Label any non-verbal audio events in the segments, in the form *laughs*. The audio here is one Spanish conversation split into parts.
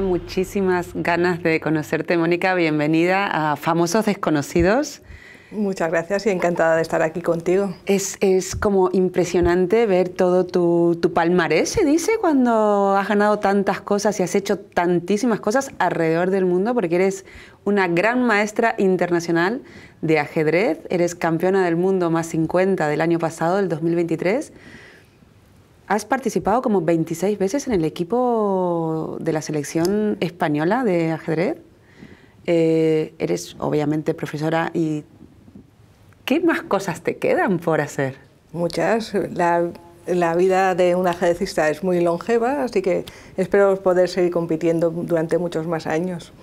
muchísimas ganas de conocerte, Mónica. Bienvenida a Famosos Desconocidos. Muchas gracias y encantada de estar aquí contigo. Es, como impresionante ver todo tu, tu, palmarés, se dice, cuando has ganado tantas cosas y has hecho tantísimas cosas alrededor del mundo, porque eres una gran maestra internacional de ajedrez, eres campeona del mundo más 50 del año pasado, del 2023 Has participado como 26 veces en el equipo de la selección española de ajedrez. Eh, eres obviamente profesora y ¿qué más cosas te quedan por hacer? Muchas. La, vida de un ajedrecista es muy longeva, así que espero poder seguir compitiendo durante muchos más años.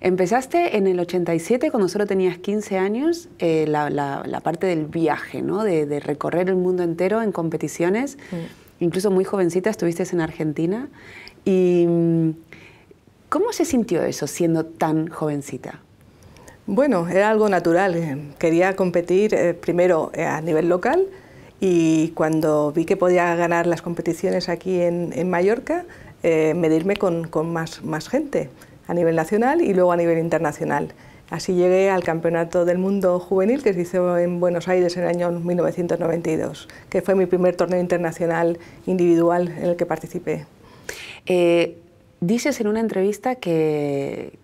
Empezaste en el 87, cuando solo tenías 15 años, eh, la, parte del viaje, de, recorrer el mundo entero en competiciones. Mm incluso muy jovencita estuviste en Argentina. ¿Y mm, cómo se sintió eso siendo tan jovencita? Bueno, era algo natural. Eh, quería competir eh, primero eh, a nivel local y cuando vi que podía ganar las competiciones aquí en, Mallorca, medirme con, más gente a nivel nacional y luego a nivel internacional. Así llegué al Campeonato del Mundo Juvenil que se hizo en Buenos Aires en el año 1992, que fue mi primer torneo internacional individual en el que participé. Eh, dices en una entrevista que,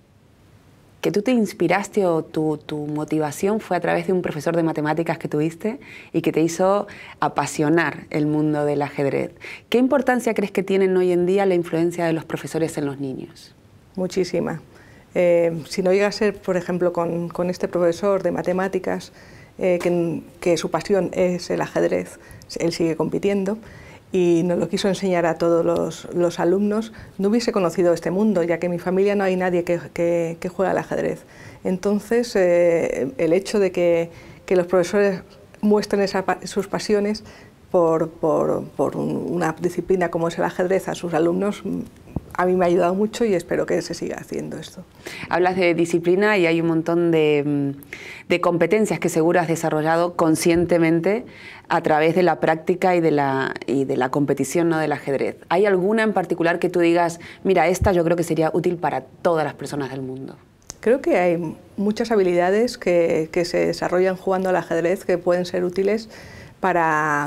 que tú te inspiraste o tu, tu, motivación fue a través de un profesor de matemáticas que tuviste y que te hizo apasionar el mundo del ajedrez. ¿Qué importancia crees que tienen hoy en día la influencia de los profesores en los niños? Muchísima. Eh, si no llega a ser, por ejemplo, con, este profesor de matemáticas, eh, que, su pasión es el ajedrez, él sigue compitiendo, y nos lo quiso enseñar a todos los, alumnos, no hubiese conocido este mundo, ya que en mi familia no hay nadie que, juega al ajedrez. Entonces, eh, el hecho de que, los profesores muestren sus pasiones por, una disciplina como es el ajedrez a sus alumnos a mí me ha ayudado mucho y espero que se siga haciendo esto. Hablas de disciplina y hay un montón de, mm, competencias que seguro has desarrollado conscientemente a través de la práctica y de la, competición, no del ajedrez. ¿Hay alguna en particular que tú digas, mira, esta yo creo que sería útil para todas las personas del mundo? Creo que hay muchas habilidades que, se desarrollan jugando al ajedrez que pueden ser útiles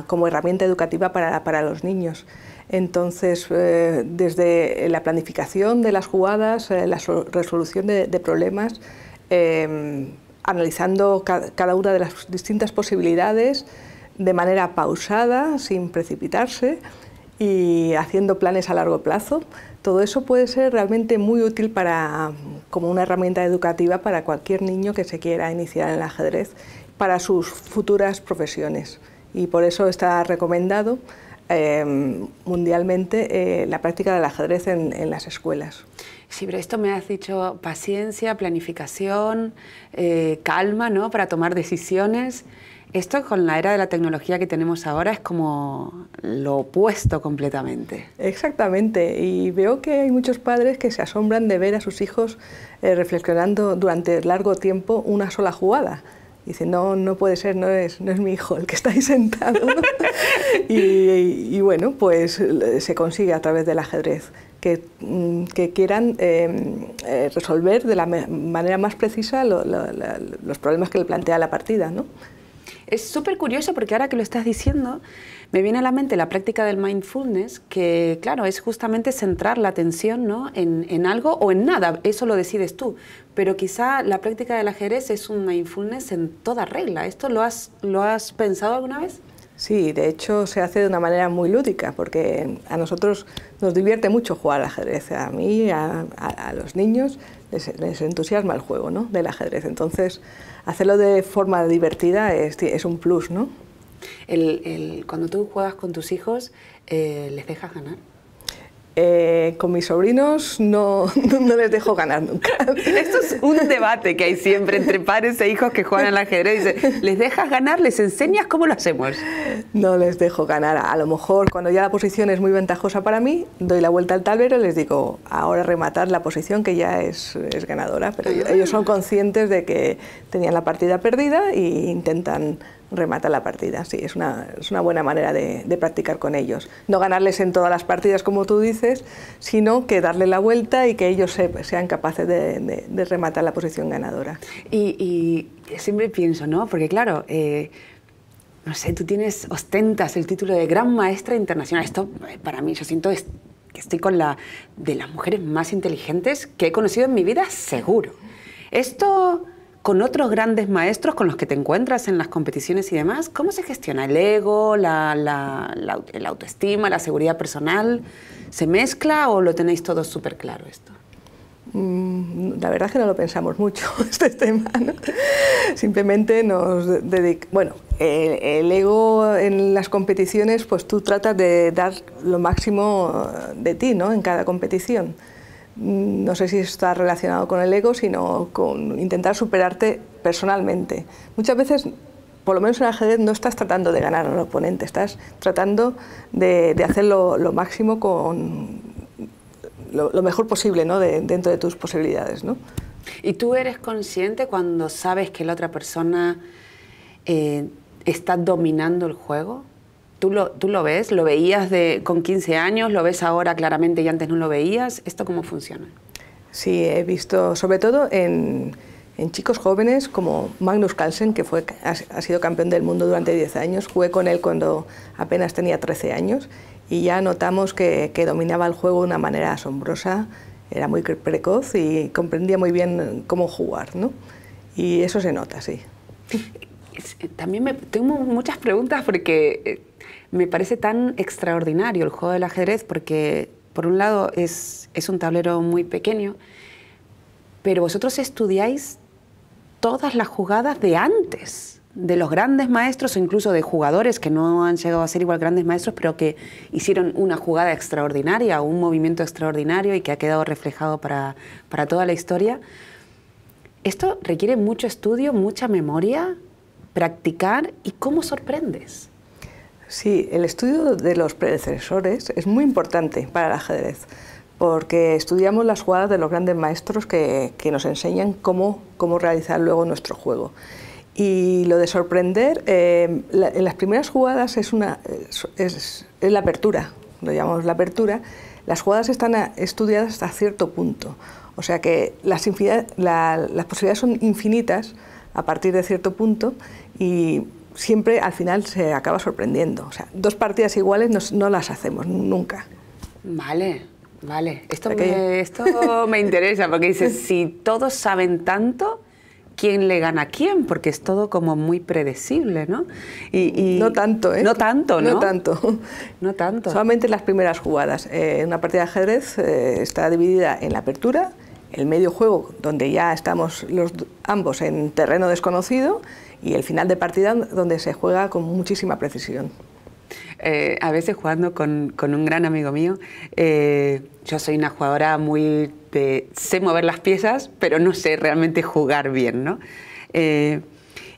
como herramienta educativa para los niños. Entonces, eh, desde eh, la planificación de las jugadas, eh, la resolución de, problemas, em, analizando cada una de las distintas posibilidades de manera pausada, sin precipitarse y haciendo planes a largo plazo. Todo eso puede ser realmente muy útil como una herramienta educativa para cualquier niño que se quiera iniciar en el ajedrez para sus futuras profesiones. Y por eso está recomendado Em, mundialmente eh, la práctica del ajedrez en, las escuelas. Sí, pero esto me has dicho paciencia, planificación, eh, calma, ¿no? Para tomar decisiones. Esto con la era de la tecnología que tenemos ahora es como lo opuesto completamente. Exactamente, y veo que hay muchos padres que se asombran de ver a sus hijos eh, reflexionando durante largo tiempo una sola jugada dice, no, no puede ser, no es, no es mi hijo el que está ahí sentado. *laughs* y, bueno, pues se consigue a través del ajedrez que, mm, quieran eh, eh, resolver de la manera más precisa los problemas que le plantea la partida. ¿no? Es súper curioso porque ahora que lo estás diciendo, me viene a la mente la práctica del mindfulness, que claro, es justamente centrar la atención ¿no? en, en, algo o en nada, eso lo decides tú pero quizá la práctica del ajedrez es un mindfulness en toda regla. ¿Esto lo has, lo has pensado alguna vez? Sí, de hecho se hace de una manera muy lúdica, porque a nosotros nos divierte mucho jugar al ajedrez. A mí, a, los niños, les, entusiasma el juego del ajedrez. Entonces, hacerlo de forma divertida es, un plus, ¿no? cuando tú juegas con tus hijos, eh, ¿les dejas ganar? Eh, con mis sobrinos no, no les dejo ganar nunca. Esto es un debate que hay siempre entre padres e hijos que juegan al ajedrez. ¿les dejas ganar? ¿Les enseñas cómo lo hacemos? No les dejo ganar. A lo mejor cuando ya la posición es muy ventajosa para mí, doy la vuelta al tablero y les digo, ahora rematar la posición que ya es, es ganadora. Pero ellos son conscientes de que tenían la partida perdida e intentan remata la partida. Sí, es una, buena manera de, practicar con ellos. No ganarles en todas las partidas, como tú dices, sino que darle la vuelta y que ellos sean capaces de, rematar la posición ganadora. Y, siempre pienso, ¿no? Porque claro... Eh, no sé, tú tienes, ostentas el título de gran maestra internacional. Esto eh, para mí, yo siento que estoy con la de las mujeres más inteligentes que he conocido en mi vida, seguro. Esto con otros grandes maestros con los que te encuentras en las competiciones y demás, ¿cómo se gestiona el ego, la, autoestima, la seguridad personal? ¿Se mezcla o lo tenéis todo súper claro esto? Mm, la verdad es que no lo pensamos mucho *laughs* este tema, simplemente nos dedicamos... Bueno, el, ego en las competiciones, pues tú tratas de dar lo máximo eh, de ti en cada competición. Mm, no sé si está relacionado con el ego, sino con intentar superarte personalmente. Muchas veces, por lo menos en ajedrez, no estás tratando de ganar al oponente, estás tratando de, de hacer lo, máximo con lo, mejor posible dentro de tus posibilidades. ¿no? ¿Y tú eres consciente cuando sabes que la otra persona eh, está dominando el juego? ¿Tú lo, ves? ¿Lo veías de, con 15 años? ¿Lo ves ahora claramente y antes no lo veías? ¿Esto cómo funciona? Sí, he visto, sobre todo en, chicos jóvenes como Magnus Carlsen, que fue, ha, sido campeón del mundo durante 10 años. Jugué con él cuando apenas tenía 13 años y ya notamos que, dominaba el juego de una manera asombrosa, era muy precoz y comprendía muy bien cómo jugar. ¿no? Y eso se nota, sí. *laughs* Eh, también tengo muchas preguntas porque eh, me parece tan extraordinario el juego del ajedrez porque por un lado es, un tablero muy pequeño, pero vosotros estudiáis todas las jugadas de antes, de los grandes maestros o incluso de jugadores que no han llegado a ser igual grandes maestros, pero que hicieron una jugada extraordinaria un movimiento extraordinario y que ha quedado reflejado para toda la historia. Esto requiere mucho estudio, mucha memoria, practicar y cómo sorprendes. Sí, el estudio de los predecesores es muy importante para el ajedrez, porque estudiamos las jugadas de los grandes maestros que, nos enseñan cómo, realizar luego nuestro juego. Y lo de sorprender, eh, en las primeras jugadas es, es, la apertura, lo llamamos la apertura, las jugadas están estudiadas hasta cierto punto. O sea que las posibilidades son infinitas a partir de cierto punto y siempre al final se acaba sorprendiendo. O sea, dos partidas iguales no, las hacemos nunca. Vale, vale. Esto me, esto me interesa porque dices, *laughs* si todos saben tanto, quién le gana a quién, porque es todo como muy predecible, ¿no? Y, no tanto, ¿eh? No tanto, ¿no? No tanto. *laughs* No tanto. Solamente las primeras jugadas. En eh, una partida de ajedrez eh, está dividida en la apertura, el medio juego, donde ya estamos los, ambos en terreno desconocido, y el final de partida, donde se juega con muchísima precisión. Eh, a veces jugando con, un gran amigo mío, eh, yo soy una jugadora muy de... sé mover las piezas, pero no sé realmente jugar bien, ¿no? Eh,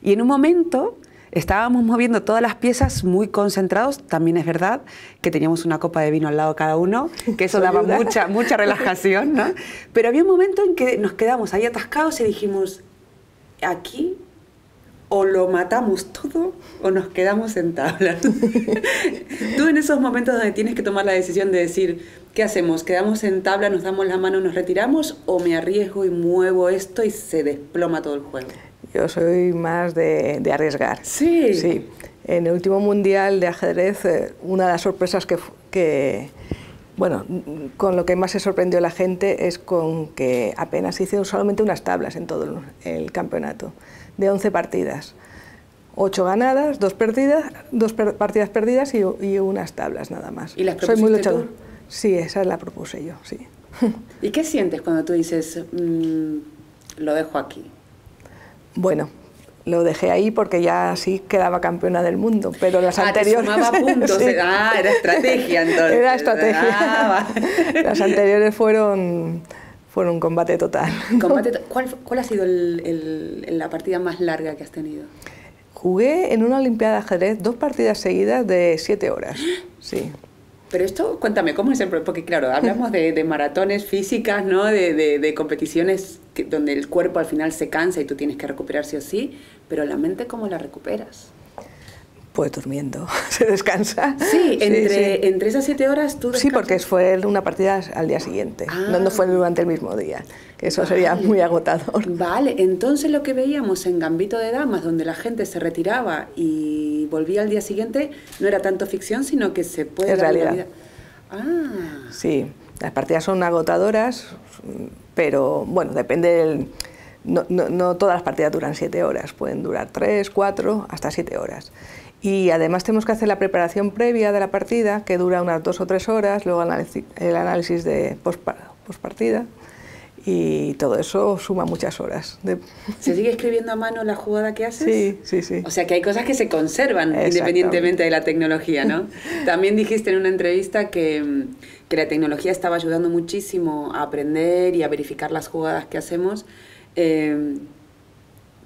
y en un momento estábamos moviendo todas las piezas muy concentrados. También es verdad que teníamos una copa de vino al lado cada uno, que eso *laughs* daba mucha, mucha relajación, ¿no? Pero había un momento en que nos quedamos ahí atascados y dijimos, aquí o lo matamos todo o nos quedamos en tabla. *laughs* Tú en esos momentos donde tienes que tomar la decisión de decir, ¿qué hacemos? ¿Quedamos en tabla, nos damos la mano, nos retiramos o me arriesgo y muevo esto y se desploma todo el juego? Yo soy más de, arriesgar. Sí. Sí. En el último mundial de ajedrez, eh, una de las sorpresas que, bueno, con lo que más se sorprendió la gente es con que apenas hicieron solamente unas tablas en todo el campeonato, de 11 partidas. 8 ganadas, 2 perdidas, dos partidas perdidas y, unas tablas nada más. ¿Y las Soy muy luchador. Sí, esa es la propuse yo, sí. *laughs* ¿Y qué sientes cuando tú dices, mm, lo dejo aquí? Bueno, lo dejé ahí porque ya así quedaba campeona del mundo, pero las ah, anteriores... *laughs* Eh, ah, era estrategia entonces. Era estrategia. Ah, *laughs* las anteriores fueron, fueron combate total. Combate *laughs* ¿Cuál, ha sido la partida más larga que has tenido? Jugué en una Olimpiada de ajedrez dos partidas seguidas de siete horas, *gasps* sí. Pero esto, cuéntame, ¿cómo es el...? Porque claro, hablamos de, maratones físicas, ¿no? de competiciones donde el cuerpo al final se cansa y tú tienes que recuperarse sí... pero la mente, ¿cómo la recuperas? Pues durmiendo, *laughs* se descansa. Sí, entre, esas siete horas tú Sí, porque fue una partida al día siguiente, ah. no, fue durante el mismo día, que eso sería muy agotador. Vale, entonces lo que veíamos en Gambito de Damas, donde la gente se retiraba y volvía al día siguiente, no era tanto ficción, sino que se puede... realidad. Ah. Sí, las partidas son agotadoras, pero bueno, depende del... No, todas las partidas duran siete horas, pueden durar tres, cuatro, hasta siete horas. Y además tenemos que hacer la preparación previa de la partida, que dura unas dos o tres horas, luego el análisis de postpartida y todo eso suma muchas horas. ¿Se sigue escribiendo a mano la jugada que haces? Sí, sí, sí. O sea que hay cosas que se conservan independientemente de la tecnología, ¿no? *laughs* También dijiste en una entrevista que, la tecnología estaba ayudando muchísimo a aprender y a verificar las jugadas que hacemos, eh,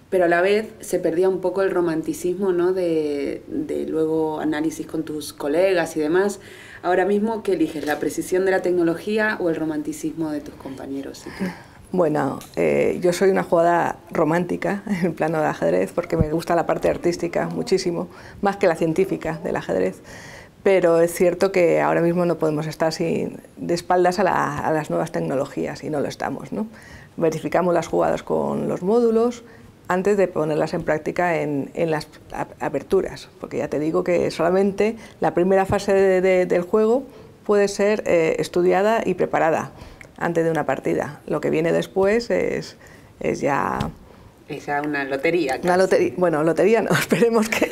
pero a la vez se perdía un poco el romanticismo, ¿no? de luego análisis con tus colegas y demás. Ahora mismo, ¿qué eliges? ¿La precisión de la tecnología o el romanticismo de tus compañeros? Bueno, eh, yo soy una jugada romántica *laughs* en el plano de ajedrez porque me gusta la parte artística muchísimo, más que la científica del ajedrez. Pero es cierto que ahora mismo no podemos estar de espaldas a, las nuevas tecnologías y no lo estamos. ¿no? Verificamos las jugadas con los módulos, antes de ponerlas en práctica en, las aperturas, porque ya te digo que solamente la primera fase del juego puede ser eh, estudiada y preparada antes de una partida. Lo que viene después es, ya... Es una lotería. Una lotería. Bueno, lotería no, *laughs* esperemos que...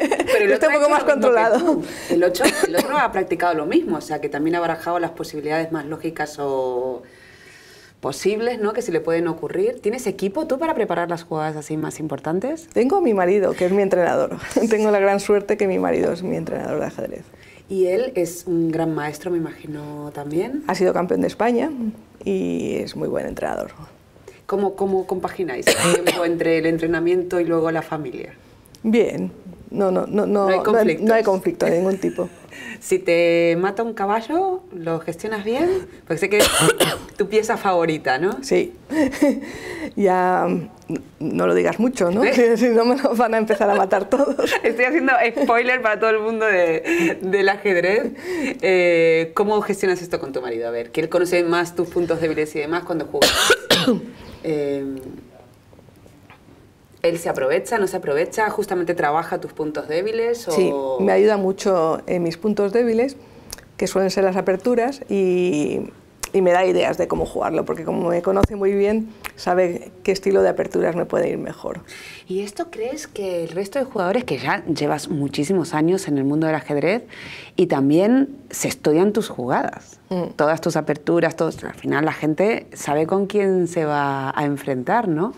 Pero esté un poco más controlado. El, el otro ha practicado lo mismo, o sea que también ha barajado las posibilidades más lógicas o posibles, ¿no? Que se le pueden ocurrir. ¿Tienes equipo tú para preparar las jugadas así más importantes? Tengo a mi marido, que es mi entrenador. *laughs* Tengo la gran suerte que mi marido es mi entrenador de ajedrez. Y él es un gran maestro, me imagino, también. Ha sido campeón de España y es muy buen entrenador. ¿Cómo, cómo compagináis el tiempo entre el entrenamiento y luego la familia? Bien, no, no, no, no, hay conflicto de ningún tipo si te mata un caballo, ¿lo gestionas bien? Porque sé que es *coughs* tu pieza favorita, ¿no? Sí. *laughs* ya mm, no lo digas mucho, ¿no? ¿Eh? *laughs* Si no me lo van a empezar a matar todos. *laughs* Estoy haciendo spoiler para todo el mundo del ajedrez. Eh, ¿Cómo gestionas esto con tu marido? A ver, que él conoce más tus puntos débiles y demás cuando juegas. *coughs* Eh, él se aprovecha, no se aprovecha, justamente trabaja tus puntos débiles. O... Sí, me ayuda mucho en mis puntos débiles, que suelen ser las aperturas, y y me da ideas de cómo jugarlo, porque como me conoce muy bien, sabe qué estilo de aperturas me puede ir mejor. ¿Y esto crees que el resto de jugadores, que ya llevas muchísimos años en el mundo del ajedrez, y también se estudian tus jugadas, mm. todas tus aperturas, todos, al final la gente sabe con quién se va a enfrentar, ¿no?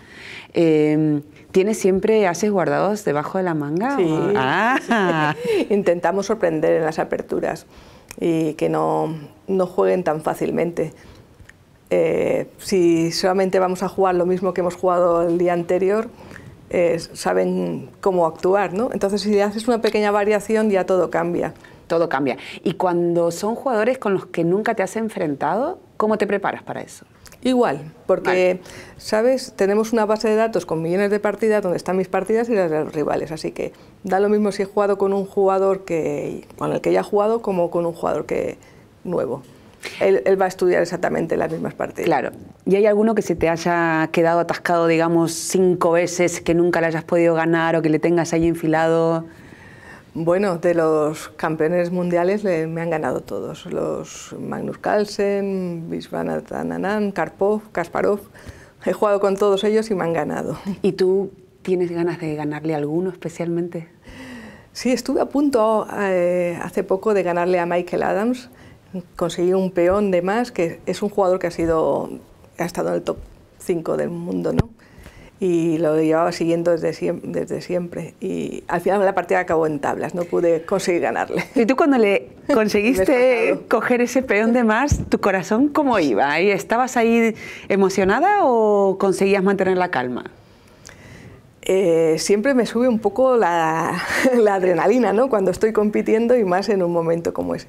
Em, ¿Tienes siempre haces guardados debajo de la manga? Ah. *laughs* Intentamos sorprender en las aperturas y que no, no jueguen tan fácilmente. Eh, si solamente vamos a jugar lo mismo que hemos jugado el día anterior, eh, saben cómo actuar, ¿no? Entonces, si haces una pequeña variación, ya todo cambia. Todo cambia. Y cuando son jugadores con los que nunca te has enfrentado, ¿cómo te preparas para eso? Igual, porque, ¿sabes? Tenemos una base de datos con millones de partidas donde están mis partidas y las de los rivales, así que da lo mismo si he jugado con un jugador que, con el que ya he jugado como con un jugador que nuevo. Él, él, va a estudiar exactamente las mismas partidas. Claro. ¿Y hay alguno que se te haya quedado atascado, digamos, cinco veces, que nunca le hayas podido ganar o que le tengas ahí enfilado? Bueno, de los campeones mundiales me han ganado todos. Los Magnus Carlsen, Viswanathan Anand, Karpov, Kasparov. He jugado con todos ellos y me han ganado. ¿Y tú tienes ganas de ganarle a alguno especialmente? Sí, estuve a punto eh, hace poco de ganarle a Michael Adams. Conseguí un peón de más, que es un jugador que ha, sido, ha estado en el top 5 del mundo, ¿no? y lo llevaba siguiendo desde, siempre, desde siempre. Y al final la partida acabó en tablas, no pude conseguir ganarle. ¿Y tú cuando le *laughs* conseguiste coger ese peón de más, tu corazón cómo iba? ¿Estabas ahí emocionada o conseguías mantener la calma? Eh, siempre me sube un poco *laughs* la, adrenalina ¿no? cuando estoy compitiendo y más en un momento como ese.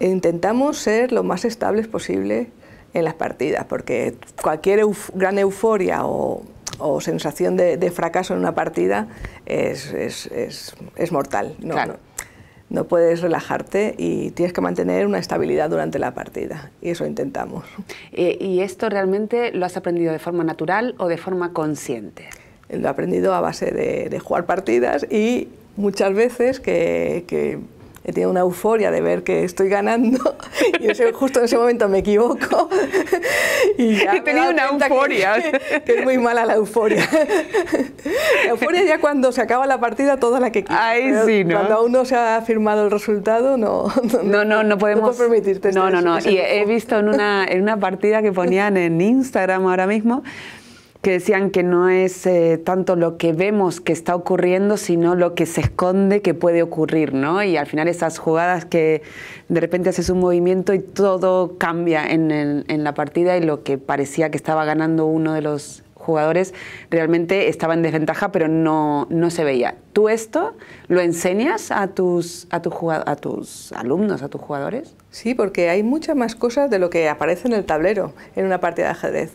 Intentamos ser lo más estables posible en las partidas, porque cualquier gran euforia o o sensación de, fracaso en una partida es, mortal. No, no, puedes relajarte y tienes que mantener una estabilidad durante la partida y eso intentamos. Eh, ¿Y esto realmente lo has aprendido de forma natural o de forma consciente? Lo he aprendido a base de, jugar partidas y muchas veces que he tenido una euforia de ver que estoy ganando *laughs* y justo en ese momento me equivoco. *laughs* Y he tenido una euforia. *laughs* Que, es muy mala la euforia. La euforia ya cuando se acaba la partida, toda la que Ay, sí, ¿no? Cuando aún no se ha firmado el resultado, no. No, no, no, podemos. permitirte No, este no, no. Y he visto en una, en una partida que ponían en Instagram ahora mismo que decían que no es eh, tanto lo que vemos que está ocurriendo, sino lo que se esconde que puede ocurrir, Y al final esas jugadas que de repente haces un movimiento y todo cambia en, la partida y lo que parecía que estaba ganando uno de los jugadores realmente estaba en desventaja, pero no, se veía. ¿Tú esto lo enseñas a tus, a tus alumnos, a tus jugadores? Sí, porque hay muchas más cosas de lo que aparece en el tablero en una partida de ajedrez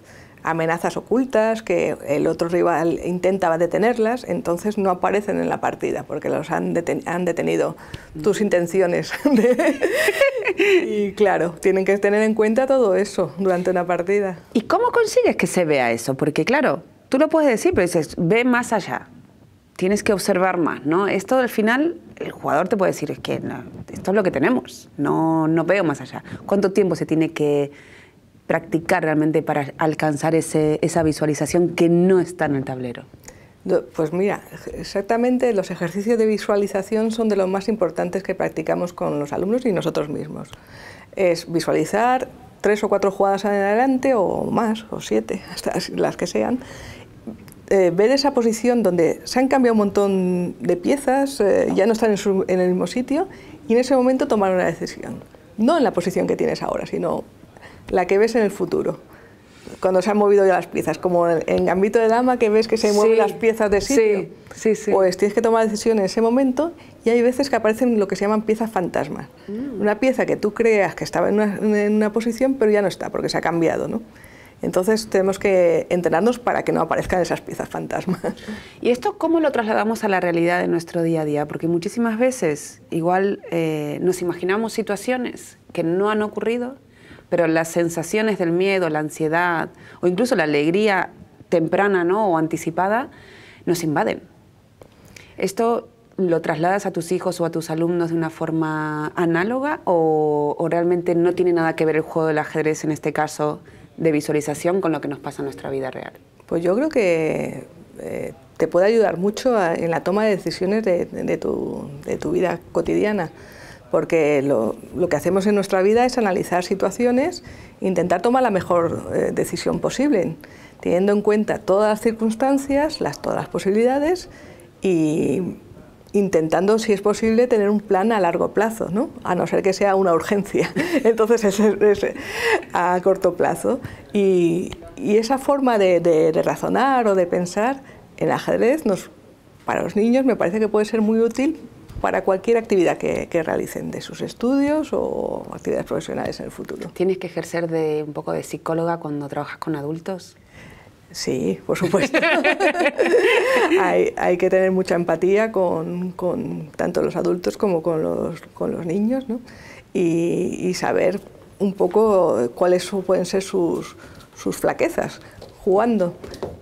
amenazas ocultas, que el otro rival intentaba detenerlas, entonces no aparecen en la partida porque los han, han detenido mm. tus intenciones. *laughs* *laughs* y claro, tienen que tener en cuenta todo eso durante una partida. ¿Y cómo consigues que se vea eso? Porque claro, tú lo puedes decir, pero dices, ve más allá. Tienes que observar más, ¿no? Esto al final, el jugador te puede decir, es que esto es lo que tenemos, no, no veo más allá. ¿Cuánto tiempo se tiene que practicar realmente para alcanzar esa visualización que no está en el tablero? Pues mira, exactamente los ejercicios de visualización son de los más importantes que practicamos con los alumnos y nosotros mismos. Es visualizar tres o cuatro jugadas adelante o más, o siete, *laughs* hasta las que sean, eh, ver esa posición donde se han cambiado un montón de piezas, eh, ya no están en, el mismo sitio, y en ese momento tomar una decisión. No en la posición que tienes ahora, sino la que ves en el futuro cuando se han movido ya las piezas, como en Gambito de Dama que ves que se mueven las piezas de sitio. Sí, sí, pues tienes que tomar decisiones en ese momento y hay veces que aparecen lo que se llaman piezas fantasmas. Mm. Una pieza que tú creas que estaba en una, posición pero ya no está porque se ha cambiado, Entonces tenemos que entrenarnos para que no aparezcan esas piezas fantasmas. *laughs* ¿Y esto cómo lo trasladamos a la realidad de nuestro día a día? Porque muchísimas veces igual eh, nos imaginamos situaciones que no han ocurrido pero las sensaciones del miedo, la ansiedad o incluso la alegría temprana o anticipada nos invaden. Esto lo trasladas a tus hijos o a tus alumnos de una forma análoga o, realmente no tiene nada que ver el juego del ajedrez en este caso de visualización con lo que nos pasa en nuestra vida real? Pues yo creo que eh, te puede ayudar mucho en la toma de decisiones de tu vida cotidiana porque lo, que hacemos en nuestra vida es analizar situaciones intentar tomar la mejor eh, decisión posible, teniendo en cuenta todas las circunstancias, las, todas las posibilidades e intentando, si es posible, tener un plan a largo plazo, ¿no? a no ser que sea una urgencia, *laughs* entonces es, a corto plazo. Y, esa forma de, razonar o de pensar en ajedrez para los niños me parece que puede ser muy útil para cualquier actividad que, realicen de sus estudios o actividades profesionales en el futuro. ¿Tienes que ejercer de un poco de psicóloga cuando trabajas con adultos? Sí, por supuesto. *laughs* hay, que tener mucha empatía con, tanto los adultos como con los, niños ¿no? y, saber un poco cuáles pueden ser sus, flaquezas jugando.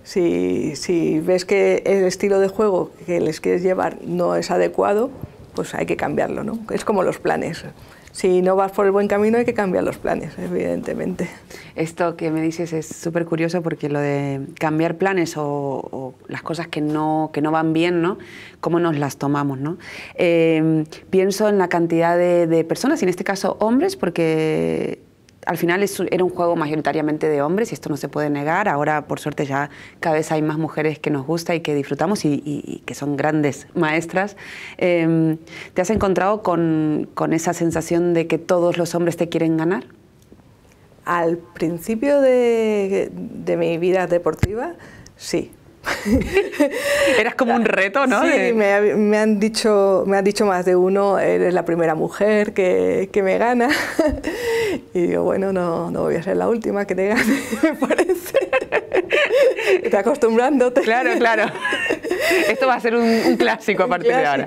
si, ves que el estilo de juego que les quieres llevar no es adecuado, pues hay que cambiarlo, ¿no? Es como los planes. Si no vas por el buen camino hay que cambiar los planes, evidentemente. Esto que me dices es súper curioso porque lo de cambiar planes o, las cosas que no, que no van bien, ¿no? Cómo nos las tomamos, ¿no? Eh, pienso en la cantidad de, de personas, y en este caso hombres, porque al final era un juego mayoritariamente de hombres y esto no se puede negar. Ahora, por suerte, ya cada vez hay más mujeres que nos gusta y que disfrutamos y, que son grandes maestras. Em, ¿Te has encontrado con, esa sensación de que todos los hombres te quieren ganar? Al principio de mi vida deportiva, sí, *laughs* Eras como un reto, ¿no? Sí, me, han dicho, me han dicho más de uno, eres la primera mujer que, me gana. *laughs* Y digo, bueno, no, no voy a ser la última que te gane, *laughs* me parece. *laughs* Está acostumbrándote. Claro, claro. Esto va a ser un, clásico a partir de ahora.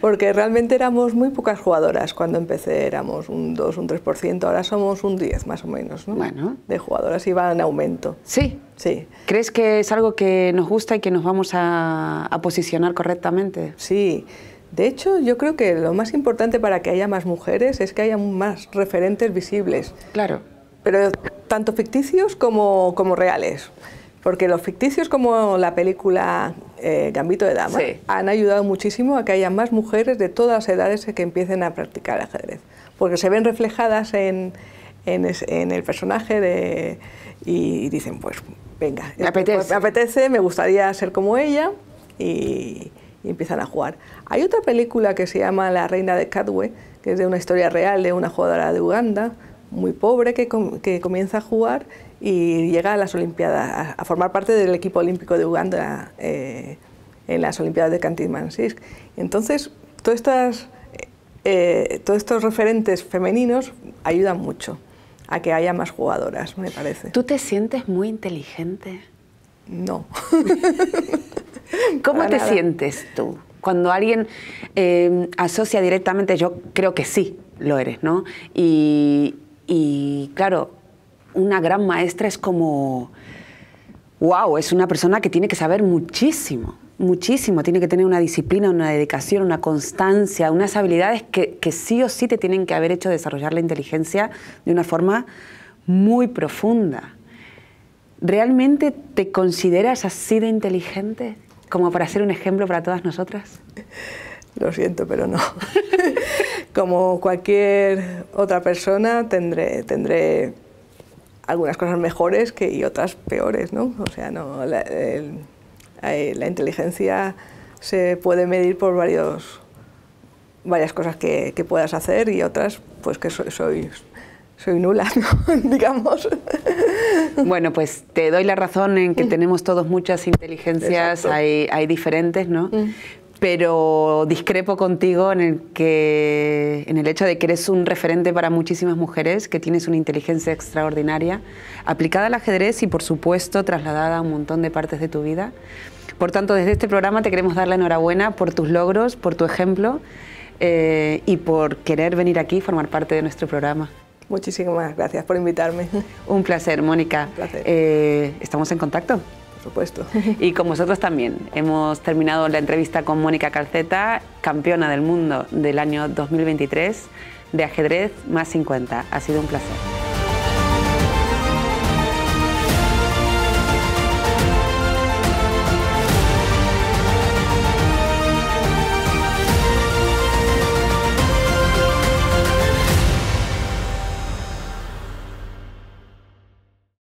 Porque realmente éramos muy pocas jugadoras. Cuando empecé éramos un 2, un 3%, ahora somos un 10 más o menos. ¿no? Bueno. De jugadoras y va en aumento. Sí. Sí. ¿Crees que es algo que nos gusta y que nos vamos a, a posicionar correctamente? Sí. De hecho, yo creo que lo más importante para que haya más mujeres es que haya más referentes visibles. Claro pero tanto ficticios como, reales. Porque los ficticios como la película eh, Gambito de Dama han ayudado muchísimo a que haya más mujeres de todas las edades que empiecen a practicar ajedrez. Porque se ven reflejadas en, el personaje y dicen, pues venga, pues, me apetece. me gustaría ser como ella y, y, empiezan a jugar. Hay otra película que se llama La Reina de Cadwe, que es de una historia real de una jugadora de Uganda muy pobre que, comienza a jugar y llega a las Olimpiadas, a, formar parte del equipo olímpico de Uganda eh, en las Olimpiadas de Kantimansisk. Entonces, todas estas, eh, todos estos referentes femeninos ayudan mucho a que haya más jugadoras, me parece. ¿Tú te sientes muy inteligente? No. *laughs* ¿Cómo te sientes tú? Cuando alguien eh, asocia directamente, yo creo que sí lo eres, ¿no? Y, y claro, una gran maestra es como, wow, es una persona que tiene que saber muchísimo, muchísimo, tiene que tener una disciplina, una dedicación, una constancia, unas habilidades que, sí o sí te tienen que haber hecho desarrollar la inteligencia de una forma muy profunda. ¿Realmente te consideras así de inteligente? Como para ser un ejemplo para todas nosotras. Lo siento, pero no. *laughs* como cualquier otra persona, tendré, tendré algunas cosas mejores que, y otras peores, ¿no? O sea, no, la, inteligencia se puede medir por varios, varias cosas que, puedas hacer y otras, pues que soy, soy soy nula, *laughs* digamos. Bueno, pues te doy la razón en que mm. tenemos todos muchas inteligencias, hay, hay, diferentes, ¿no? Mm pero discrepo contigo en el, que, en el hecho de que eres un referente para muchísimas mujeres, que tienes una inteligencia extraordinaria, aplicada al ajedrez y por supuesto trasladada a un montón de partes de tu vida. Por tanto, desde este programa te queremos dar la enhorabuena por tus logros, por tu ejemplo eh, y por querer venir aquí y formar parte de nuestro programa. Muchísimas gracias por invitarme. Un placer, Mónica. Eh, estamos en contacto supuesto. *laughs* Y con vosotros también. Hemos terminado la entrevista con Mónica Calceta, campeona del mundo del año 2023 de ajedrez más 50. Ha sido un placer.